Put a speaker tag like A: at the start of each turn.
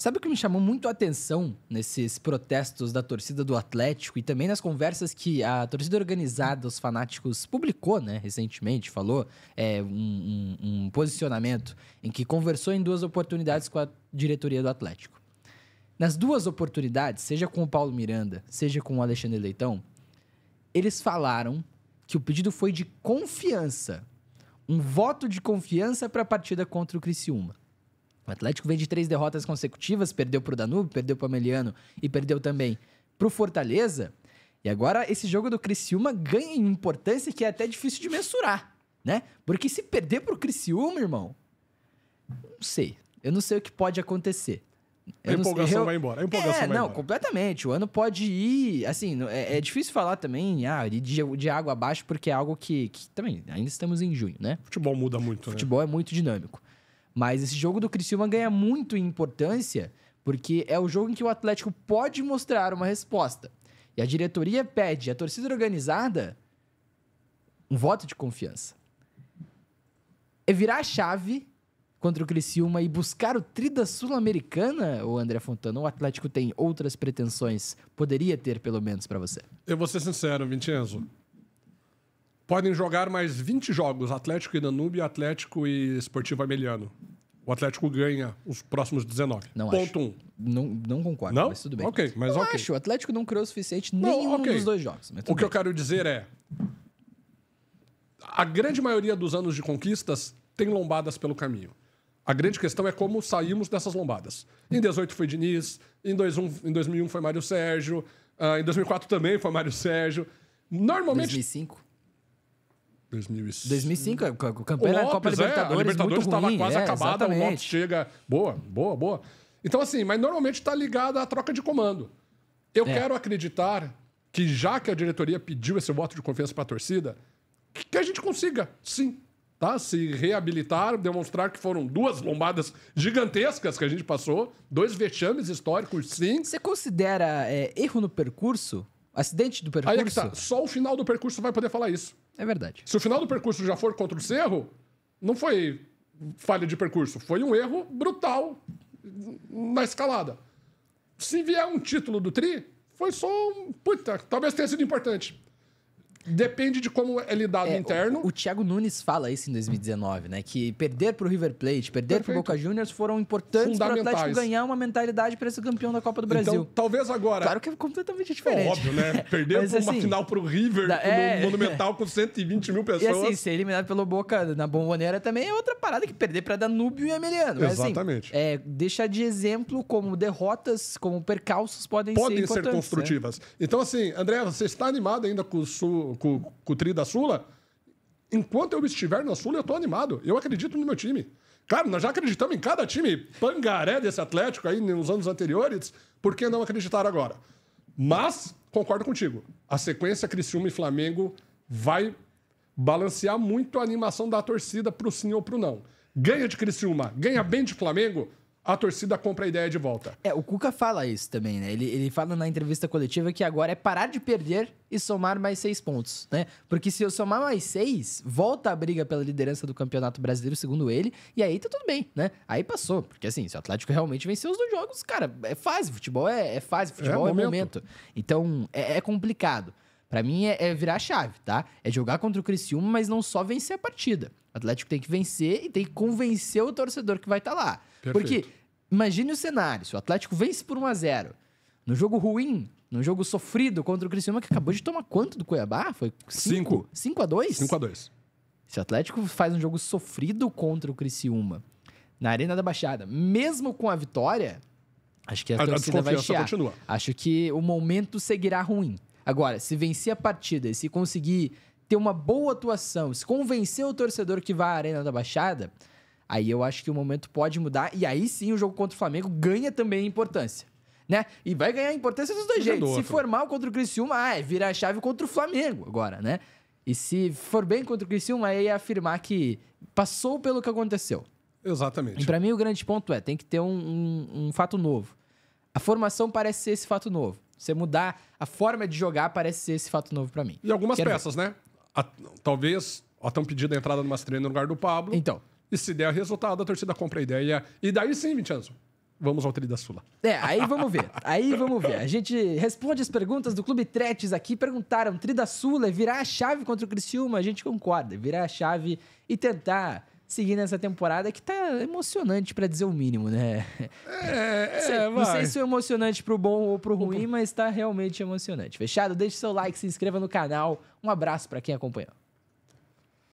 A: Sabe o que me chamou muito a atenção nesses protestos da torcida do Atlético e também nas conversas que a torcida organizada, os fanáticos, publicou né, recentemente? Falou é, um, um, um posicionamento em que conversou em duas oportunidades com a diretoria do Atlético. Nas duas oportunidades, seja com o Paulo Miranda, seja com o Alexandre Leitão, eles falaram que o pedido foi de confiança um voto de confiança para a partida contra o Criciúma. O Atlético vem de três derrotas consecutivas, perdeu para o Danube, perdeu para o Ameliano e perdeu também para o Fortaleza. E agora esse jogo do Criciúma ganha em importância que é até difícil de mensurar, né? Porque se perder para o Criciúma, irmão, não sei. Eu não sei o que pode acontecer.
B: Eu a empolgação eu... vai embora. A empolgação é, vai não, embora.
A: completamente. O ano pode ir. Assim, é, é difícil falar também ah, de, de água abaixo, porque é algo que, que, também ainda estamos em junho, né? Futebol muda muito, né? Futebol né? é muito dinâmico. Mas esse jogo do Criciúma ganha muito em importância, porque é o jogo em que o Atlético pode mostrar uma resposta. E a diretoria pede à torcida organizada um voto de confiança. É virar a chave contra o Criciúma e buscar o Trida Sul-Americana, o André Fontana? O Atlético tem outras pretensões? Poderia ter, pelo menos, para você?
B: Eu vou ser sincero, Vincenzo. Podem jogar mais 20 jogos, Atlético e Danúbio, Atlético e Esportivo Ameliano o Atlético ganha os próximos 19. Não Ponto acho.
A: Um. Não, não concordo, não? mas tudo bem. Ok, mas não ok. acho. O Atlético não criou o suficiente em nenhum okay. dos dois
B: jogos. o que bem. eu quero dizer é... A grande maioria dos anos de conquistas tem lombadas pelo caminho. A grande questão é como saímos dessas lombadas. Em 18 foi Diniz, em, 21, em 2001 foi Mário Sérgio, ah, em 2004 também foi Mário Sérgio. Normalmente... 2005? 2005. 2005, é, campeão da Copa Libertadores. É, a Libertadores estava quase é, acabada, o Lopes chega. Boa, boa, boa. Então, assim, mas normalmente está ligado à troca de comando. Eu é. quero acreditar que, já que a diretoria pediu esse voto de confiança para a torcida, que a gente consiga, sim, tá? Se reabilitar, demonstrar que foram duas lombadas gigantescas que a gente passou, dois vexames históricos, sim. Você considera é, erro no percurso? Acidente do percurso? Aí é que tá. Só o final do percurso vai poder falar isso. É verdade. Se o final do percurso já for contra o Cerro, não foi falha de percurso, foi um erro brutal na escalada. Se vier um título do Tri, foi só um. Puta, talvez tenha sido importante. Depende de como é lidado é, interno. O, o Thiago Nunes fala
A: isso em 2019, né? Que perder pro River Plate, perder Perfeito. pro Boca Juniors foram importantes para o Atlético ganhar uma mentalidade para ser campeão da Copa do então, Brasil. Então, talvez agora. Claro que é completamente diferente. óbvio, né? Perder Mas, assim, uma final
B: pro River, da, é, Monumental, com 120 mil pessoas. E assim, ser eliminado pelo Boca
A: na Bomboneira também é outra parada que perder para Danúbio e Emiliano. Assim, Exatamente. Assim, é, de exemplo como derrotas, como percalços podem, podem ser Podem ser né? construtivas. Né?
B: Então, assim, André, você está animado ainda com o, Sul, com, com o Tri da Sula, enquanto eu estiver na Sula, eu estou animado. Eu acredito no meu time. Claro, nós já acreditamos em cada time pangaré desse Atlético aí nos anos anteriores. Por que não acreditar agora? Mas, concordo contigo. A sequência Criciúma e Flamengo vai balancear muito a animação da torcida pro sim ou pro não. Ganha de Criciúma, ganha bem de Flamengo, a torcida compra a ideia de volta. É, o Cuca fala isso também, né? Ele, ele fala na entrevista coletiva que agora é parar de
A: perder e somar mais seis pontos, né? Porque se eu somar mais seis, volta a briga pela liderança do Campeonato Brasileiro, segundo ele, e aí tá tudo bem, né? Aí passou, porque assim, se o Atlético realmente venceu os dois jogos, cara, é fase, futebol é, é fase, é futebol é, é momento. momento. Então, é, é complicado. Para mim é, é, virar a chave, tá? É jogar contra o Criciúma, mas não só vencer a partida. O Atlético tem que vencer e tem que convencer o torcedor que vai estar tá lá. Perfeito. Porque Imagine o cenário: se o Atlético vence por 1 a 0 no jogo ruim, num jogo sofrido contra o Criciúma, que acabou de tomar quanto do Cuiabá? Foi 5? 5 a 2 5 a 2 Se o Atlético faz um jogo sofrido contra o Criciúma, na Arena da Baixada, mesmo com a vitória, acho que a, a torcida vai chiar. Continua. Acho que o momento seguirá ruim. Agora, se vencer a partida, se conseguir ter uma boa atuação, se convencer o torcedor que vá à Arena da Baixada, Aí eu acho que o momento pode mudar e aí sim o jogo contra o Flamengo ganha também importância. Né? E vai ganhar importância dos dois jeitos. Se for mal contra o Criciúma, ah, é virar chave contra o Flamengo agora, né? E se for bem contra o Criciúma, aí é afirmar que passou pelo que aconteceu. Exatamente. E para mim o grande ponto é, tem que ter um, um, um fato novo. A formação parece ser esse fato novo. Você mudar a forma de jogar parece ser esse fato novo para mim. E algumas Quero peças,
B: ver. né? A, talvez, ó, tão pedindo a entrada do Mastrena no lugar do Pablo. Então. E se der resultado, a torcida compra a ideia. E daí sim, Vincenzo, vamos ao Trida Sula.
A: É, aí vamos ver. Aí vamos ver. A gente responde as perguntas do Clube Tretes aqui. Perguntaram: Trida Sula Sula é virar a chave contra o Criciúma? A gente concorda. É virar a chave e tentar seguir nessa temporada que tá emocionante, para dizer o mínimo, né?
B: É, é, Não sei se é
A: emocionante pro bom ou pro ruim, mas tá realmente emocionante. Fechado? Deixe seu like, se inscreva no canal. Um abraço para quem acompanhou.